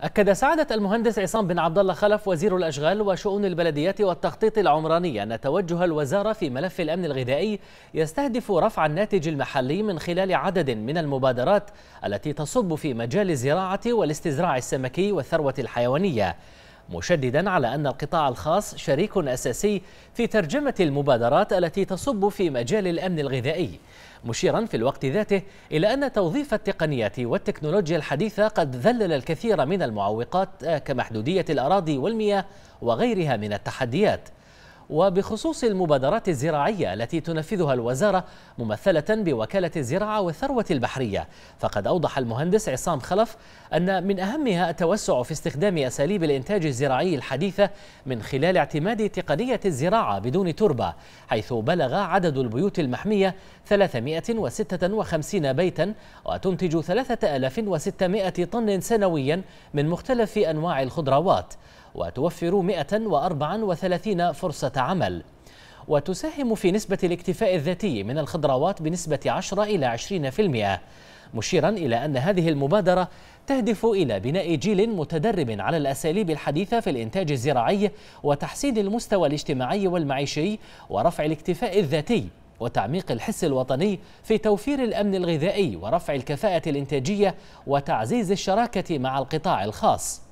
أكد سعادة المهندس عصام بن عبد الله خلف وزير الأشغال وشؤون البلديات والتخطيط العمراني أن توجه الوزارة في ملف الأمن الغذائي يستهدف رفع الناتج المحلي من خلال عدد من المبادرات التي تصب في مجال الزراعة والاستزراع السمكي والثروة الحيوانية مشددا على أن القطاع الخاص شريك أساسي في ترجمة المبادرات التي تصب في مجال الأمن الغذائي مشيرا في الوقت ذاته إلى أن توظيف التقنيات والتكنولوجيا الحديثة قد ذلل الكثير من المعوقات آه، كمحدودية الأراضي والمياه وغيرها من التحديات وبخصوص المبادرات الزراعية التي تنفذها الوزارة ممثلة بوكالة الزراعة والثروة البحرية فقد أوضح المهندس عصام خلف أن من أهمها التوسع في استخدام أساليب الإنتاج الزراعي الحديثة من خلال اعتماد تقنية الزراعة بدون تربة حيث بلغ عدد البيوت المحمية 356 بيتا وتنتج 3600 طن سنويا من مختلف أنواع الخضروات وتوفر 134 فرصة عمل وتساهم في نسبة الاكتفاء الذاتي من الخضروات بنسبة 10 إلى 20% مشيرا إلى أن هذه المبادرة تهدف إلى بناء جيل متدرب على الأساليب الحديثة في الإنتاج الزراعي وتحسين المستوى الاجتماعي والمعيشي ورفع الاكتفاء الذاتي وتعميق الحس الوطني في توفير الأمن الغذائي ورفع الكفاءة الإنتاجية وتعزيز الشراكة مع القطاع الخاص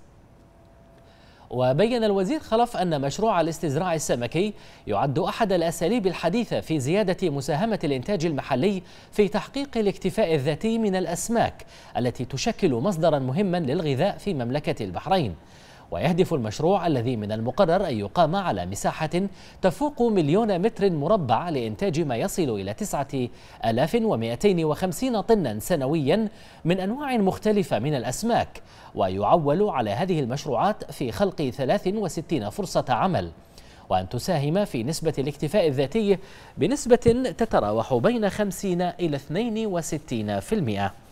وبين الوزير خلف أن مشروع الاستزراع السمكي يعد أحد الأساليب الحديثة في زيادة مساهمة الإنتاج المحلي في تحقيق الاكتفاء الذاتي من الأسماك التي تشكل مصدرا مهما للغذاء في مملكة البحرين ويهدف المشروع الذي من المقرر أن يقام على مساحة تفوق مليون متر مربع لإنتاج ما يصل إلى 9250 طنا سنويا من أنواع مختلفة من الأسماك ويعول على هذه المشروعات في خلق 63 فرصة عمل وأن تساهم في نسبة الاكتفاء الذاتي بنسبة تتراوح بين 50 إلى 62%